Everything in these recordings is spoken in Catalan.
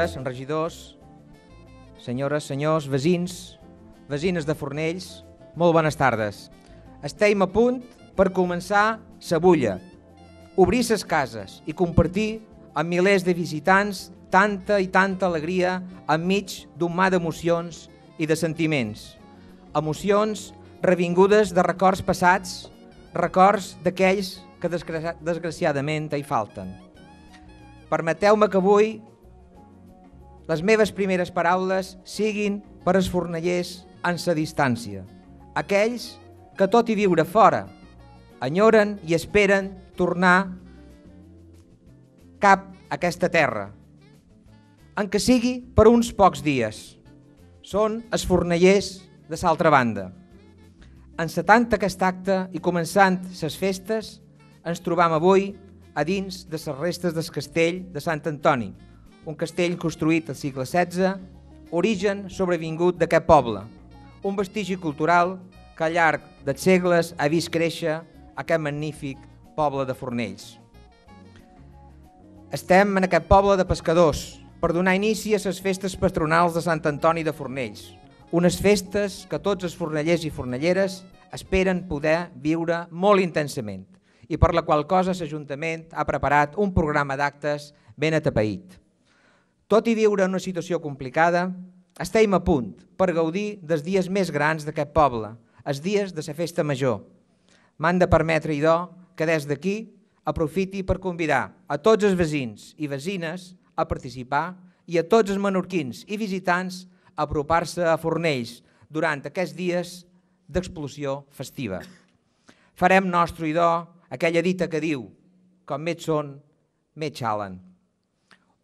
regidores, regidors, senyores, senyors, vecins, vecines de Fornells, molt bones tardes. Estem a punt per començar Sabulla, obrir ses cases i compartir amb milers de visitants tanta i tanta alegria enmig d'un mar d'emocions i de sentiments. Emocions revingudes de records passats, records d'aquells que desgraciadament hi falten. Permeteu-me que avui les meves primeres paraules siguin per esfornellers en sa distància, aquells que tot i viure fora enyoren i esperen tornar cap a aquesta terra, en que sigui per uns pocs dies. Són esfornellers de l'altra banda. En 70 aquest acte i començant ses festes, ens trobam avui a dins de les restes del castell de Sant Antoni, un castell construït al segle XVI, origen sobrevingut d'aquest poble, un vestigi cultural que al llarg de segles ha vist créixer aquest magnífic poble de Fornells. Estem en aquest poble de pescadors per donar inici a les festes patronals de Sant Antoni de Fornells, unes festes que tots els fornellers i fornelleres esperen poder viure molt intensament i per la qual cosa l'Ajuntament ha preparat un programa d'actes ben atapeït. Tot i viure en una situació complicada, estem a punt per gaudir dels dies més grans d'aquest poble, els dies de la festa major. M'han de permetre, idò, que des d'aquí aprofiti per convidar a tots els veïns i veïnes a participar i a tots els menorquins i visitants a apropar-se a Fornells durant aquests dies d'explosió festiva. Farem nostre, idò, aquella dita que diu com més són, més xalen.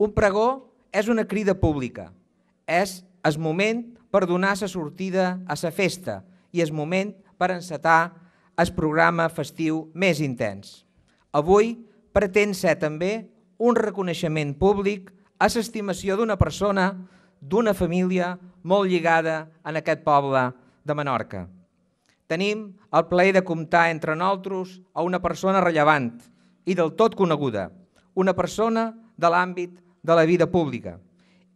Un pregó és una crida pública. És el moment per donar la sortida a la festa i el moment per encetar el programa festiu més intens. Avui pretén ser també un reconeixement públic a l'estimació d'una persona, d'una família molt lligada en aquest poble de Menorca. Tenim el plaer de comptar entre nosaltres a una persona rellevant i del tot coneguda, una persona de l'àmbit de la vida pública.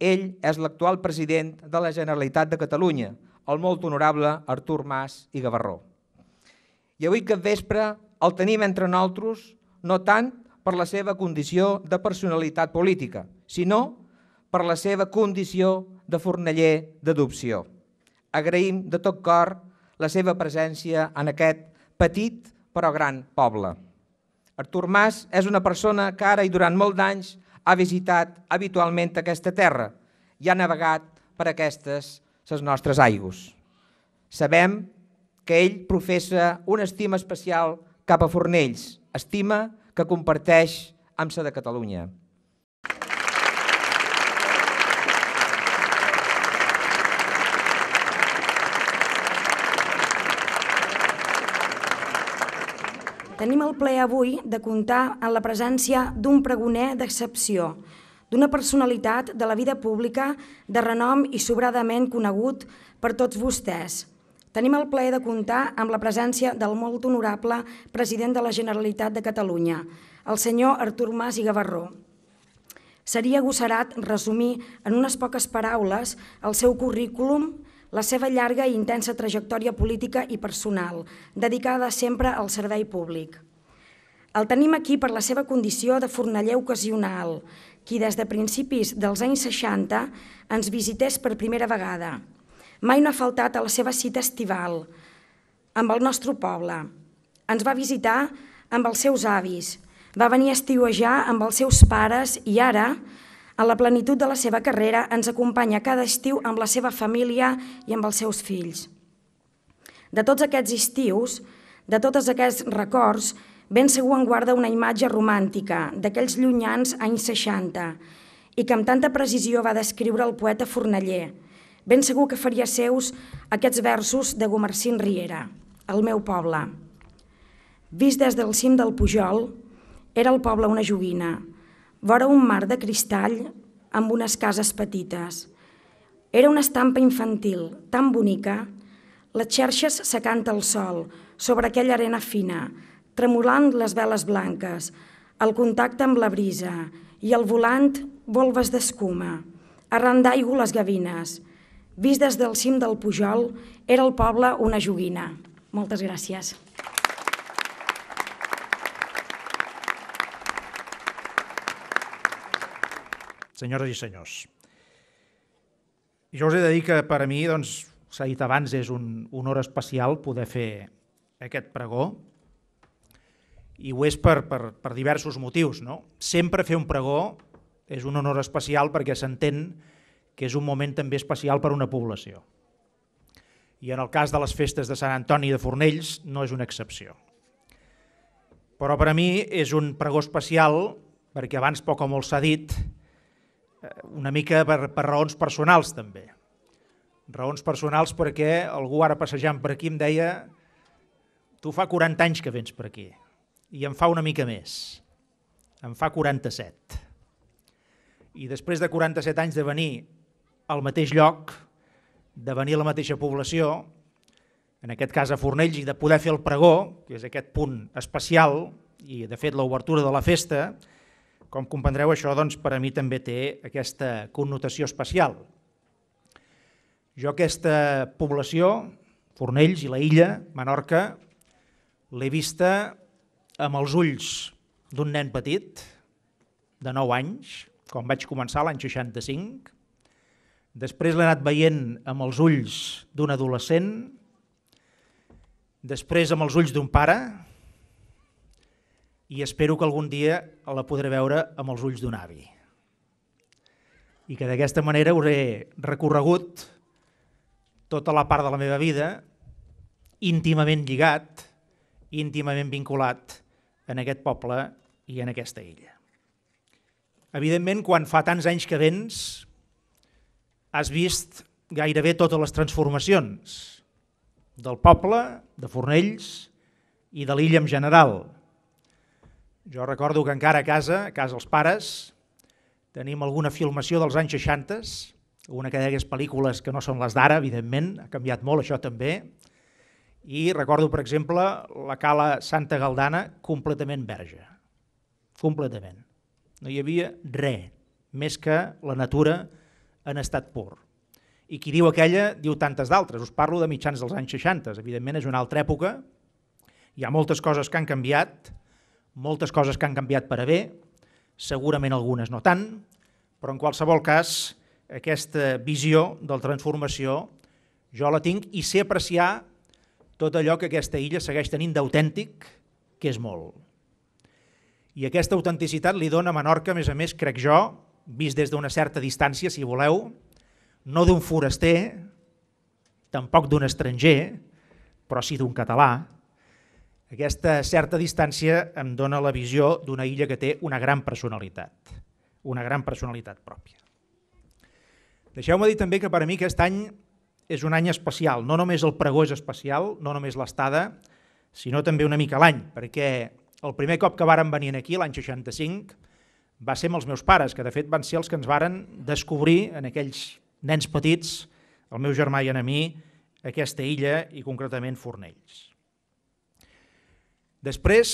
Ell és l'actual president de la Generalitat de Catalunya, el molt honorable Artur Mas i Gavarró. I avui que vespre el tenim entre nosaltres no tant per la seva condició de personalitat política, sinó per la seva condició de forneller d'adopció. Agraïm de tot cor la seva presència en aquest petit però gran poble. Artur Mas és una persona que ara i durant molts anys ha visitat habitualment aquesta terra i ha navegat per aquestes les nostres aigües. Sabem que ell professa una estima especial cap a Fornells, estima que comparteix amb la de Catalunya. Tenim el ple avui de comptar amb la presència d'un pregoner d'excepció, d'una personalitat de la vida pública de renom i sobradament conegut per tots vostès. Tenim el plaer de comptar amb la presència del molt honorable president de la Generalitat de Catalunya, el senyor Artur Mas i Gavarró. Seria agosserat resumir en unes poques paraules el seu currículum, la seva llarga i intensa trajectòria política i personal, dedicada sempre al servei públic. El tenim aquí per la seva condició de forneller ocasional, qui des de principis dels anys 60 ens visités per primera vegada. Mai no ha faltat a la seva cita estival, amb el nostre poble. Ens va visitar amb els seus avis, va venir a estiuejar amb els seus pares i ara, en la plenitud de la seva carrera ens acompanya cada estiu amb la seva família i amb els seus fills. De tots aquests estius, de tots aquests records, ben segur en guarda una imatge romàntica d'aquells llunyans anys 60 i que amb tanta precisió va descriure el poeta Forneller. Ben segur que faria seus aquests versos de Gomercín Riera, El meu poble. Vist des del cim del Pujol, era el poble una joguina, vora un mar de cristall amb unes cases petites. Era una estampa infantil, tan bonica. Les xerxes s'acanta al sol, sobre aquella arena fina, tremolant les veles blanques, el contacte amb la brisa i el volant volves d'escuma. Arran d'aigua les gavines. Vist des del cim del Pujol, era el poble una joguina. Moltes gràcies. senyores i senyors. Jo us he de dir que per a mi, doncs, s'ha dit abans, és un honor especial poder fer aquest pregó i ho és per, per, per diversos motius. No? Sempre fer un pregó és un honor especial perquè s'entén que és un moment també especial per a una població. I en el cas de les festes de Sant Antoni de Fornells no és una excepció. Però per a mi és un pregó especial perquè abans poc o molt s'ha dit que Eh, una mica per, per raons personals també. Raons personals perquè algú ara passejant per aquí em deia tu fa 40 anys que vens per aquí i em fa una mica més, em fa 47. I després de 47 anys de venir al mateix lloc, de venir a la mateixa població, en aquest cas a Fornells, i de poder fer el pregó, que és aquest punt especial, i de fet l'obertura de la festa, com comprendreu, això doncs, per a mi també té aquesta connotació especial. Jo aquesta població, Fornells i la illa, Menorca, l'he vista amb els ulls d'un nen petit, de 9 anys, quan vaig començar l'any 65. Després l'he anat veient amb els ulls d'un adolescent, després amb els ulls d'un pare, i espero que algun dia la podré veure amb els ulls d'un avi. I que d'aquesta manera us he recorregut tota la part de la meva vida íntimament lligat, íntimament vinculat en aquest poble i en aquesta illa. Evidentment, quan fa tants anys que vens, has vist gairebé totes les transformacions del poble, de Fornells i de l'illa en general, jo recordo que encara a casa, a casa els pares, tenim alguna filmació dels anys 60, una d'aquelles pel·lícules que no són les d'ara, evidentment, ha canviat molt això també, i recordo, per exemple, la cala Santa Galdana completament verge, completament. No hi havia res més que la natura en estat pur. I qui diu aquella diu tantes d'altres. Us parlo de mitjans dels anys 60, evidentment és una altra època, hi ha moltes coses que han canviat, moltes coses que han canviat per a bé, segurament algunes no tant, però en qualsevol cas aquesta visió de la transformació jo la tinc i sé apreciar tot allò que aquesta illa segueix tenint d'autèntic, que és molt. I aquesta autenticitat li dona a Menorca, a més a més, crec jo, vist des d'una certa distància, si voleu, no d'un foraster, tampoc d'un estranger, però sí d'un català, aquesta certa distància em dona la visió d'una illa que té una gran personalitat, una gran personalitat pròpia. Deixeu-me dir també que per a mi aquest any és un any especial, no només el pregó és especial, no només l'estada, sinó també una mica l'any, perquè el primer cop que varen venir aquí, l'any 65, va ser amb els meus pares, que de fet van ser els que ens varen descobrir en aquells nens petits, el meu germà i en a mi, aquesta illa i concretament Fornells. Després,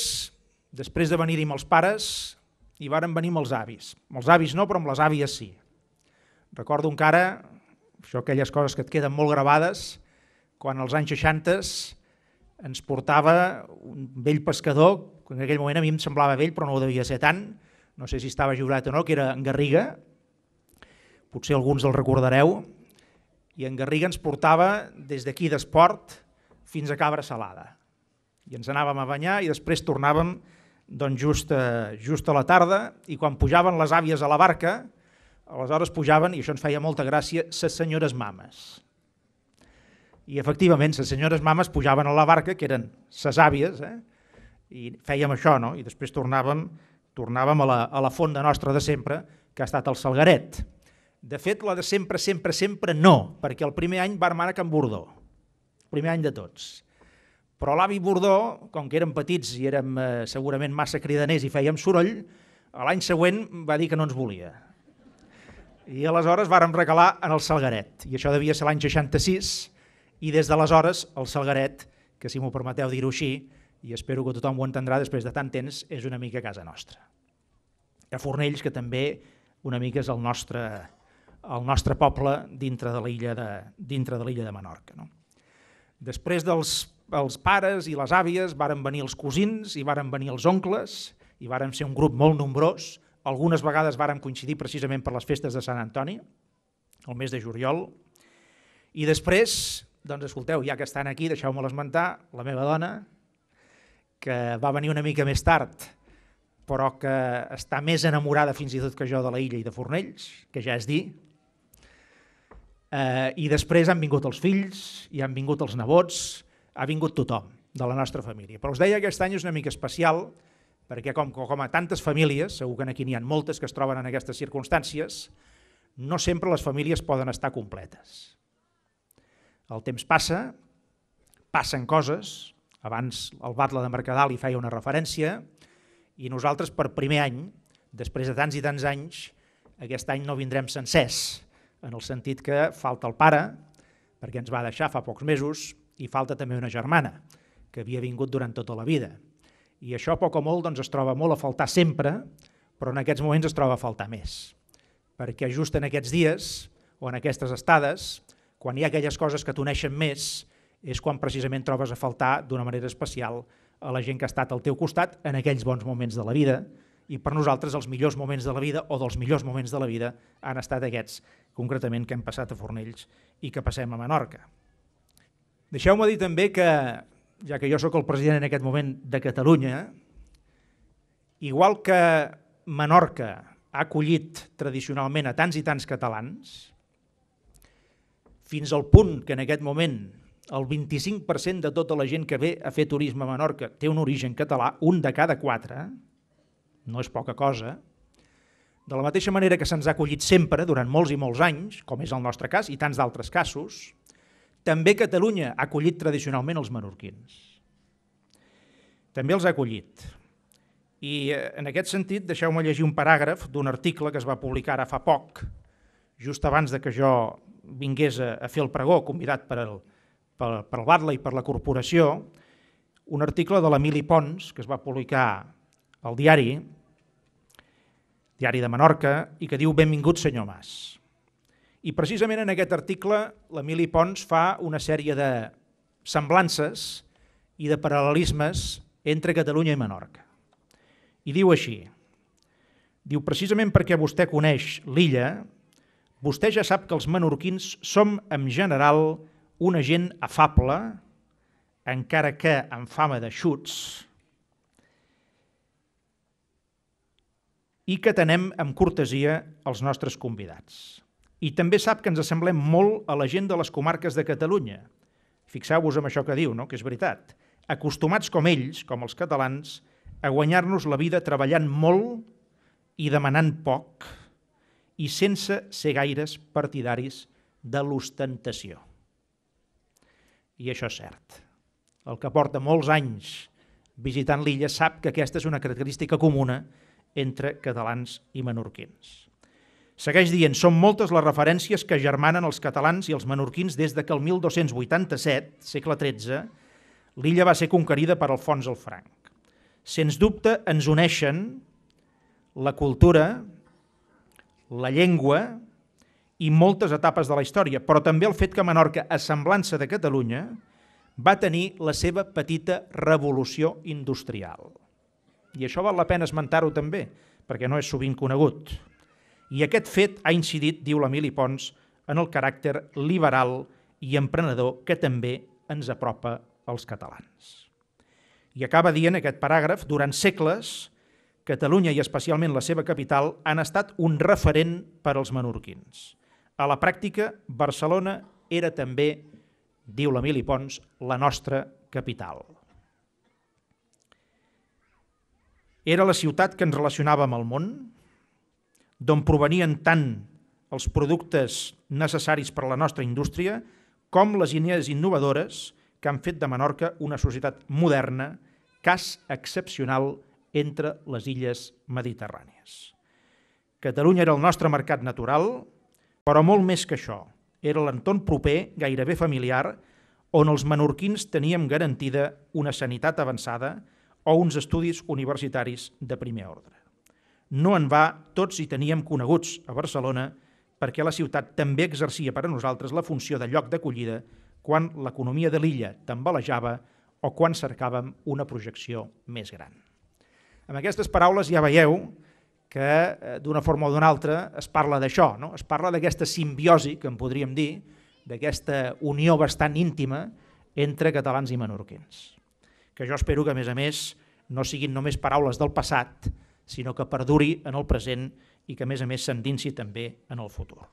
després de venir-hi amb els pares, hi varen venir amb els avis. Amb els avis no, però amb les àvies sí. Recordo encara, això aquelles coses que et queden molt gravades, quan als anys 60 ens portava un vell pescador, que en aquell moment a mi em semblava vell, però no ho devia ser tant, no sé si estava jurat o no, que era en Garriga, potser alguns el recordareu, i en Garriga ens portava des d'aquí d'Esport fins a Cabra Salada i ens anàvem a banyar i després tornàvem doncs, just, eh, just a la tarda i quan pujaven les àvies a la barca, aleshores pujaven, i això ens feia molta gràcia, ses senyores mames. I efectivament, ses senyores mames pujaven a la barca, que eren ses àvies, eh? i fèiem això, no? i després tornàvem, tornàvem a, la, a la fonda nostra de sempre, que ha estat el Salgaret. De fet, la de sempre, sempre, sempre no, perquè el primer any va anar a Can Bordó, primer any de tots. Però l'avi Bordó, com que érem petits i érem eh, segurament massa cridaners i fèiem soroll, l'any següent va dir que no ens volia. I aleshores vàrem regalar en el Salgaret, i això devia ser l'any 66, i des d'aleshores el Salgaret, que si m'ho permeteu dir-ho així, i espero que tothom ho entendrà després de tant temps, és una mica casa nostra. A Fornells, que també una mica és el nostre, el nostre poble dintre de l'illa de, dintre de, l'illa de Menorca. No? Després dels els pares i les àvies, varen venir els cosins i varen venir els oncles i varen ser un grup molt nombrós. Algunes vegades varen coincidir precisament per les festes de Sant Antoni, el mes de juliol. I després, doncs escolteu, ja que estan aquí, deixeu-me l'esmentar, la meva dona, que va venir una mica més tard, però que està més enamorada fins i tot que jo de la illa i de Fornells, que ja és dir, eh, i després han vingut els fills, i han vingut els nebots, ha vingut tothom de la nostra família. Però us deia que aquest any és una mica especial, perquè com, com a tantes famílies, segur que aquí n'hi ha moltes que es troben en aquestes circumstàncies, no sempre les famílies poden estar completes. El temps passa, passen coses, abans el Batla de Mercadal hi feia una referència, i nosaltres per primer any, després de tants i tants anys, aquest any no vindrem sencers, en el sentit que falta el pare, perquè ens va deixar fa pocs mesos, i falta també una germana, que havia vingut durant tota la vida. I això, poc o molt, doncs, es troba molt a faltar sempre, però en aquests moments es troba a faltar més. Perquè just en aquests dies, o en aquestes estades, quan hi ha aquelles coses que t'uneixen més, és quan precisament trobes a faltar d'una manera especial a la gent que ha estat al teu costat en aquells bons moments de la vida, i per nosaltres els millors moments de la vida o dels millors moments de la vida han estat aquests, concretament que hem passat a Fornells i que passem a Menorca. Deixeu-me dir també que, ja que jo sóc el president en aquest moment de Catalunya, igual que Menorca ha acollit tradicionalment a tants i tants catalans, fins al punt que en aquest moment el 25% de tota la gent que ve a fer turisme a Menorca té un origen català, un de cada quatre, no és poca cosa, de la mateixa manera que se'ns ha acollit sempre durant molts i molts anys, com és el nostre cas i tants d'altres casos, també Catalunya ha acollit tradicionalment els menorquins. També els ha acollit. I eh, en aquest sentit, deixeu-me llegir un paràgraf d'un article que es va publicar ara fa poc, just abans de que jo vingués a, a fer el pregó, convidat per el, per, per el Batla i per la corporació, un article de l'Emili Pons, que es va publicar al diari, Diari de Menorca, i que diu «Benvingut senyor Mas». I precisament en aquest article l'Emili Pons fa una sèrie de semblances i de paral·lelismes entre Catalunya i Menorca. I diu així, diu precisament perquè vostè coneix l'illa, vostè ja sap que els menorquins som en general una gent afable, encara que amb fama de xuts, i que tenem amb cortesia els nostres convidats. I també sap que ens assemblem molt a la gent de les comarques de Catalunya. Fixeu-vos en això que diu, no? que és veritat. Acostumats com ells, com els catalans, a guanyar-nos la vida treballant molt i demanant poc i sense ser gaires partidaris de l'ostentació. I això és cert. El que porta molts anys visitant l'illa sap que aquesta és una característica comuna entre catalans i menorquins. Segueix dient, són moltes les referències que germanen els catalans i els menorquins des de que el 1287, segle XIII, l'illa va ser conquerida per Alfons el Franc. Sens dubte ens uneixen la cultura, la llengua i moltes etapes de la història, però també el fet que Menorca, a semblança de Catalunya, va tenir la seva petita revolució industrial. I això val la pena esmentar-ho també, perquè no és sovint conegut i aquest fet ha incidit, diu l'Emili Pons, en el caràcter liberal i emprenedor que també ens apropa als catalans. I acaba dient aquest paràgraf, durant segles, Catalunya i especialment la seva capital han estat un referent per als menorquins. A la pràctica, Barcelona era també, diu l'Emili Pons, la nostra capital. Era la ciutat que ens relacionava amb el món, d'on provenien tant els productes necessaris per a la nostra indústria com les idees innovadores que han fet de Menorca una societat moderna, cas excepcional entre les illes mediterrànies. Catalunya era el nostre mercat natural, però molt més que això. Era l'entorn proper, gairebé familiar, on els menorquins teníem garantida una sanitat avançada o uns estudis universitaris de primer ordre. No en va, tots hi teníem coneguts a Barcelona, perquè la ciutat també exercia per a nosaltres la funció de lloc d'acollida quan l'economia de l'illa tambalejava o quan cercàvem una projecció més gran. Amb aquestes paraules ja veieu que eh, d'una forma o d'una altra es parla d'això, no? es parla d'aquesta simbiosi, que en podríem dir, d'aquesta unió bastant íntima entre catalans i menorquins. Que jo espero que, a més a més, no siguin només paraules del passat, sinó que perduri en el present i que a més a més s'endinsi també en el futur.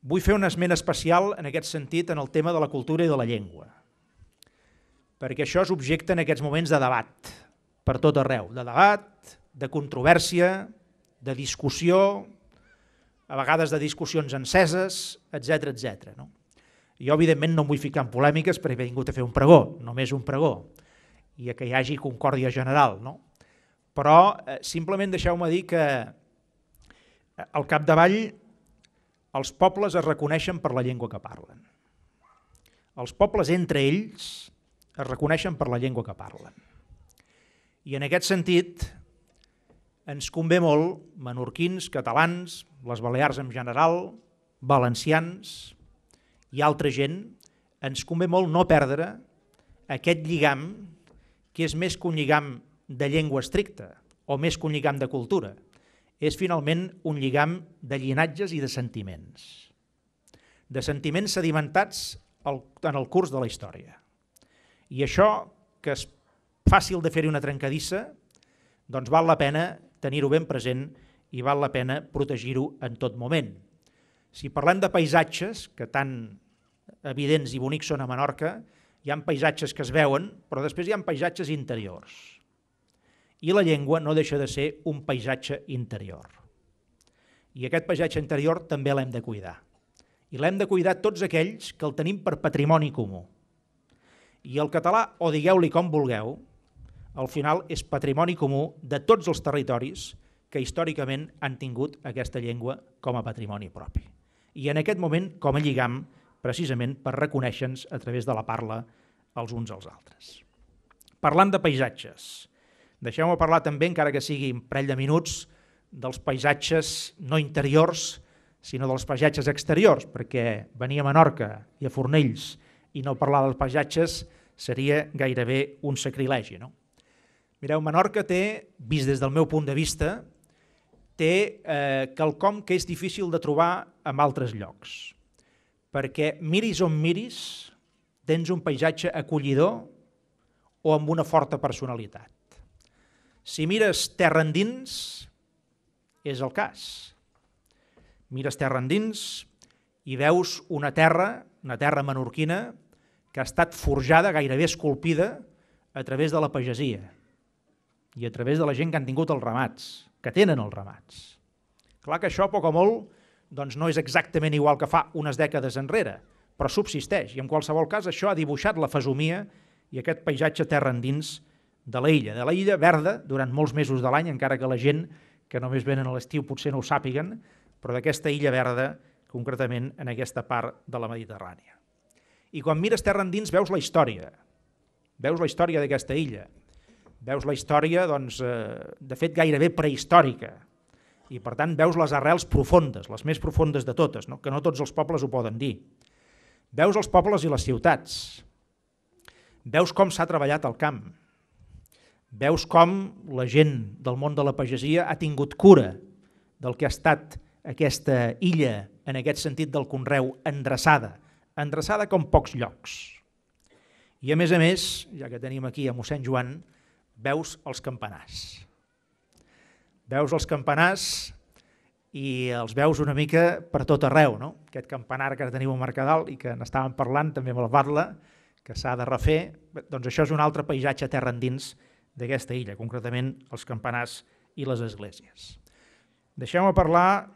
Vull fer un esment especial en aquest sentit en el tema de la cultura i de la llengua, perquè això és objecte en aquests moments de debat, per tot arreu, de debat, de controvèrsia, de discussió, a vegades de discussions enceses, etc etc. No? Jo, evidentment, no em vull ficar en polèmiques perquè he vingut a fer un pregó, només un pregó, i a que hi hagi concòrdia general. No? Però eh, simplement deixeu-me dir que eh, al capdavall els pobles es reconeixen per la llengua que parlen. Els pobles entre ells es reconeixen per la llengua que parlen. I en aquest sentit ens convé molt, menorquins, catalans, les Balears en general, valencians i altra gent, ens convé molt no perdre aquest lligam que és més que un lligam de llengua estricta o més que un lligam de cultura. És finalment un lligam de llinatges i de sentiments. De sentiments sedimentats en el curs de la història. I això, que és fàcil de fer-hi una trencadissa, doncs val la pena tenir-ho ben present i val la pena protegir-ho en tot moment. Si parlem de paisatges, que tan evidents i bonics són a Menorca, hi han paisatges que es veuen, però després hi han paisatges interiors. I la llengua no deixa de ser un paisatge interior. I aquest paisatge interior també l'hem de cuidar. I l'hem de cuidar tots aquells que el tenim per patrimoni comú. I el català, o digueu-li com vulgueu, al final és patrimoni comú de tots els territoris que històricament han tingut aquesta llengua com a patrimoni propi. I en aquest moment, com a lligam, precisament per reconèixer-nos a través de la parla els uns als altres. Parlant de paisatges, deixeu-me parlar també, encara que sigui un parell de minuts, dels paisatges no interiors, sinó dels paisatges exteriors, perquè venir a Menorca i a Fornells i no parlar dels paisatges seria gairebé un sacrilegi. No? Mireu, Menorca té, vist des del meu punt de vista, té eh, quelcom que és difícil de trobar en altres llocs perquè miris on miris, tens un paisatge acollidor o amb una forta personalitat. Si mires terra endins, és el cas. Mires terra endins i veus una terra, una terra menorquina, que ha estat forjada, gairebé esculpida, a través de la pagesia i a través de la gent que han tingut els ramats, que tenen els ramats. Clar que això, poc o molt, doncs no és exactament igual que fa unes dècades enrere, però subsisteix, i en qualsevol cas això ha dibuixat la fesomia i aquest paisatge terra endins de l'illa, de la illa verda durant molts mesos de l'any, encara que la gent que només venen a l'estiu potser no ho sàpiguen, però d'aquesta illa verda, concretament en aquesta part de la Mediterrània. I quan mires terra endins veus la història, veus la història d'aquesta illa, veus la història, doncs, eh, de fet, gairebé prehistòrica, i per tant veus les arrels profundes, les més profundes de totes, no? que no tots els pobles ho poden dir. Veus els pobles i les ciutats, veus com s'ha treballat el camp, veus com la gent del món de la pagesia ha tingut cura del que ha estat aquesta illa en aquest sentit del conreu endreçada, endreçada com pocs llocs. I a més a més, ja que tenim aquí a mossèn Joan, veus els campanars veus els campanars i els veus una mica per tot arreu. No? Aquest campanar que teniu a Mercadal i que n'estàvem parlant també amb el Batla, que s'ha de refer, doncs això és un altre paisatge terra endins d'aquesta illa, concretament els campanars i les esglésies. Deixeu-me parlar,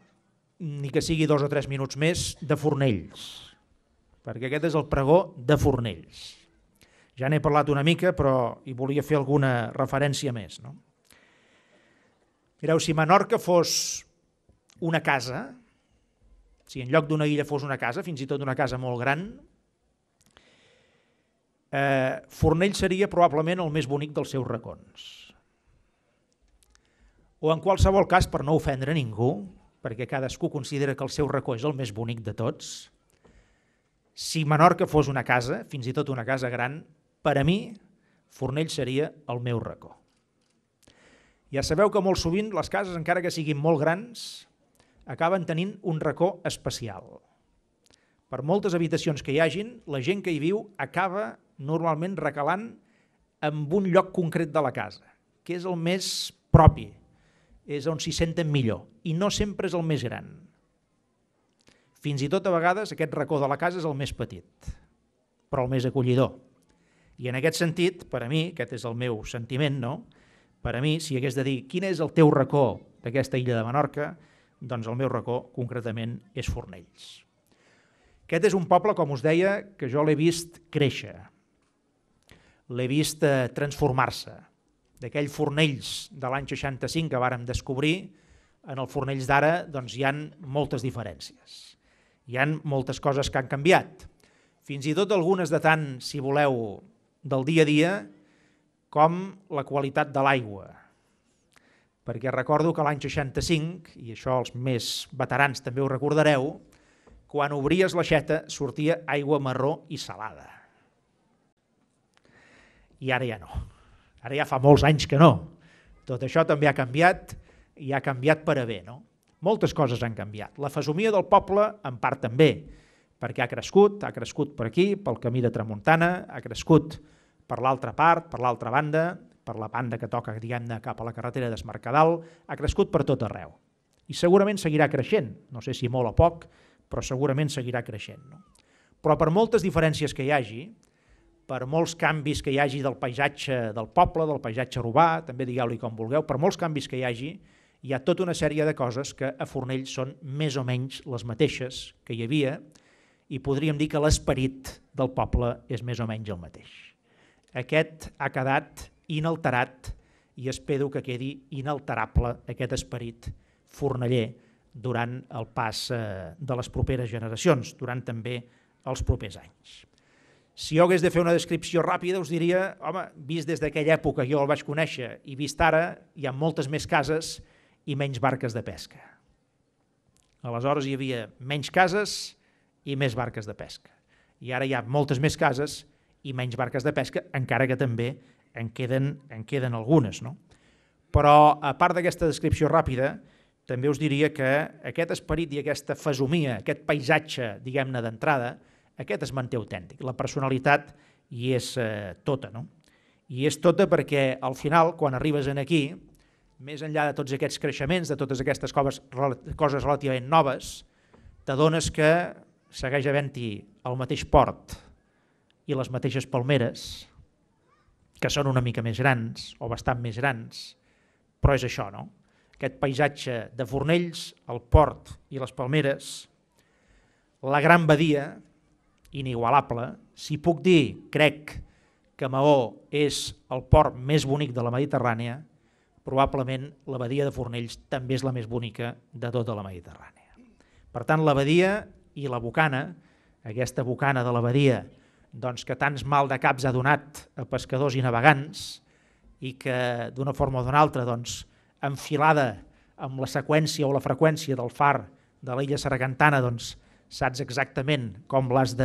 ni que sigui dos o tres minuts més, de Fornells, perquè aquest és el pregó de Fornells. Ja n'he parlat una mica, però hi volia fer alguna referència més. No? Mireu, si Menorca fos una casa, si en lloc d'una illa fos una casa, fins i tot una casa molt gran, eh, Fornell seria probablement el més bonic dels seus racons. O en qualsevol cas, per no ofendre ningú, perquè cadascú considera que el seu racó és el més bonic de tots, si Menorca fos una casa, fins i tot una casa gran, per a mi, Fornell seria el meu racó. Ja sabeu que molt sovint les cases, encara que siguin molt grans, acaben tenint un racó especial. Per moltes habitacions que hi hagin, la gent que hi viu acaba normalment recalant en un lloc concret de la casa, que és el més propi, és on s'hi senten millor, i no sempre és el més gran. Fins i tot a vegades aquest racó de la casa és el més petit, però el més acollidor. I en aquest sentit, per a mi, aquest és el meu sentiment, no? Per a mi, si hagués de dir quin és el teu racó d'aquesta illa de Menorca, doncs el meu racó concretament és Fornells. Aquest és un poble, com us deia, que jo l'he vist créixer, l'he vist eh, transformar-se. D'aquell Fornells de l'any 65 que vàrem descobrir, en el Fornells d'ara doncs, hi han moltes diferències. Hi han moltes coses que han canviat. Fins i tot algunes de tant, si voleu, del dia a dia, com la qualitat de l'aigua. Perquè recordo que l'any 65, i això els més veterans també ho recordareu, quan obries l'aixeta sortia aigua marró i salada. I ara ja no. Ara ja fa molts anys que no. Tot això també ha canviat i ha canviat per a bé, no? Moltes coses han canviat. La fesomia del poble, en part també, perquè ha crescut, ha crescut per aquí, pel camí de Tramuntana, ha crescut per per l'altra part, per l'altra banda, per la banda que toca, diguem-ne, cap a la carretera d'Esmercadal, ha crescut per tot arreu. I segurament seguirà creixent, no sé si molt o poc, però segurament seguirà creixent. No? Però per moltes diferències que hi hagi, per molts canvis que hi hagi del paisatge del poble, del paisatge urbà, també digueu-li com vulgueu, per molts canvis que hi hagi, hi ha tota una sèrie de coses que a Fornell són més o menys les mateixes que hi havia i podríem dir que l'esperit del poble és més o menys el mateix. Aquest ha quedat inalterat i espero que quedi inalterable aquest esperit forneller durant el pas eh, de les properes generacions, durant també els propers anys. Si jo hagués de fer una descripció ràpida, us diria, home, vist des d'aquella època que jo el vaig conèixer i vist ara, hi ha moltes més cases i menys barques de pesca. Aleshores hi havia menys cases i més barques de pesca. I ara hi ha moltes més cases i menys barques de pesca, encara que també en queden, en queden algunes. No? Però, a part d'aquesta descripció ràpida, també us diria que aquest esperit i aquesta fesomia, aquest paisatge, diguem-ne, d'entrada, aquest es manté autèntic. La personalitat hi és eh, tota, no? I és tota perquè al final, quan arribes en aquí, més enllà de tots aquests creixements, de totes aquestes coves, coses relativament noves, t'adones que segueix havent-hi el mateix port, i les mateixes palmeres, que són una mica més grans o bastant més grans, però és això, no? Aquest paisatge de Fornells, el port i les palmeres, la gran badia, inigualable, si puc dir, crec, que Mahó és el port més bonic de la Mediterrània, probablement la badia de Fornells també és la més bonica de tota la Mediterrània. Per tant, la badia i la bocana, aquesta bocana de la badia, doncs, que tants mal de caps ha donat a pescadors i navegants i que d'una forma o d'una altra doncs, enfilada amb la seqüència o la freqüència del far de l'illa Sargantana doncs, saps exactament com l'has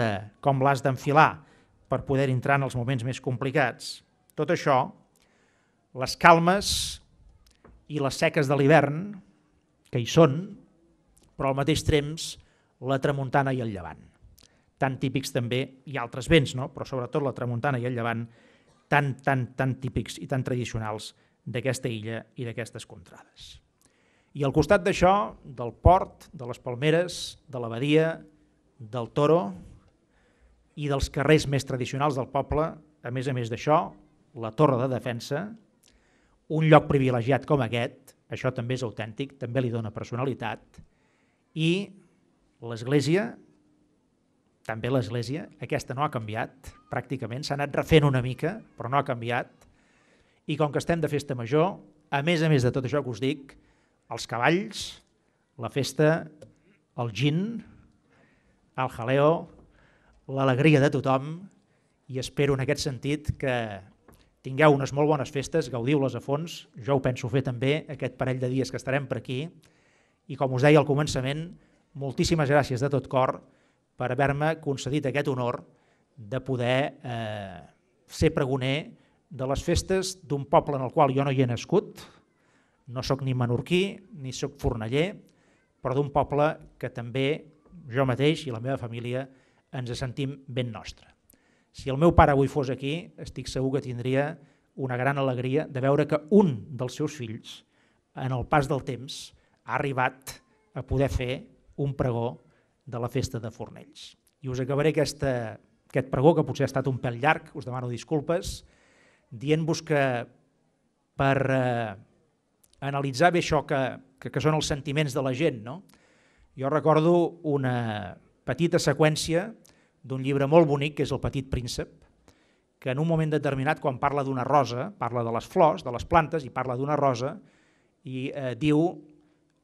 d'enfilar per poder entrar en els moments més complicats. Tot això, les calmes i les seques de l'hivern, que hi són, però al mateix temps la tramuntana i el llevant tan típics també, i altres vents, no? però sobretot la tramuntana i el llevant, tan, tan, tan típics i tan tradicionals d'aquesta illa i d'aquestes contrades. I al costat d'això, del port, de les palmeres, de l'abadia, del toro i dels carrers més tradicionals del poble, a més a més d'això, la torre de defensa, un lloc privilegiat com aquest, això també és autèntic, també li dona personalitat, i l'església, també l'Església, aquesta no ha canviat, pràcticament, s'ha anat refent una mica, però no ha canviat, i com que estem de festa major, a més a més de tot això que us dic, els cavalls, la festa, el gin, el jaleo, l'alegria de tothom, i espero en aquest sentit que tingueu unes molt bones festes, gaudiu-les a fons, jo ho penso fer també aquest parell de dies que estarem per aquí, i com us deia al començament, moltíssimes gràcies de tot cor, per haver-me concedit aquest honor de poder eh, ser pregoner de les festes d'un poble en el qual jo no hi he nascut, no sóc ni menorquí ni sóc forneller, però d'un poble que també jo mateix i la meva família ens sentim ben nostre. Si el meu pare avui fos aquí, estic segur que tindria una gran alegria de veure que un dels seus fills, en el pas del temps, ha arribat a poder fer un pregó de la festa de Fornells. I us acabaré aquesta, aquest pregó, que potser ha estat un pèl llarg, us demano disculpes, dient-vos que per eh, analitzar bé això que, que, que són els sentiments de la gent, no? jo recordo una petita seqüència d'un llibre molt bonic, que és El petit príncep, que en un moment determinat, quan parla d'una rosa, parla de les flors, de les plantes, i parla d'una rosa, i eh, diu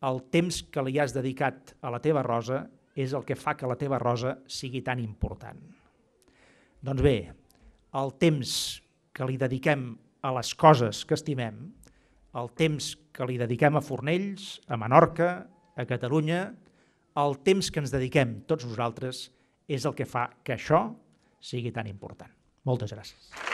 el temps que li has dedicat a la teva rosa és el que fa que la teva rosa sigui tan important. Doncs bé, el temps que li dediquem a les coses que estimem, el temps que li dediquem a Fornells, a Menorca, a Catalunya, el temps que ens dediquem tots nosaltres és el que fa que això sigui tan important. Moltes gràcies.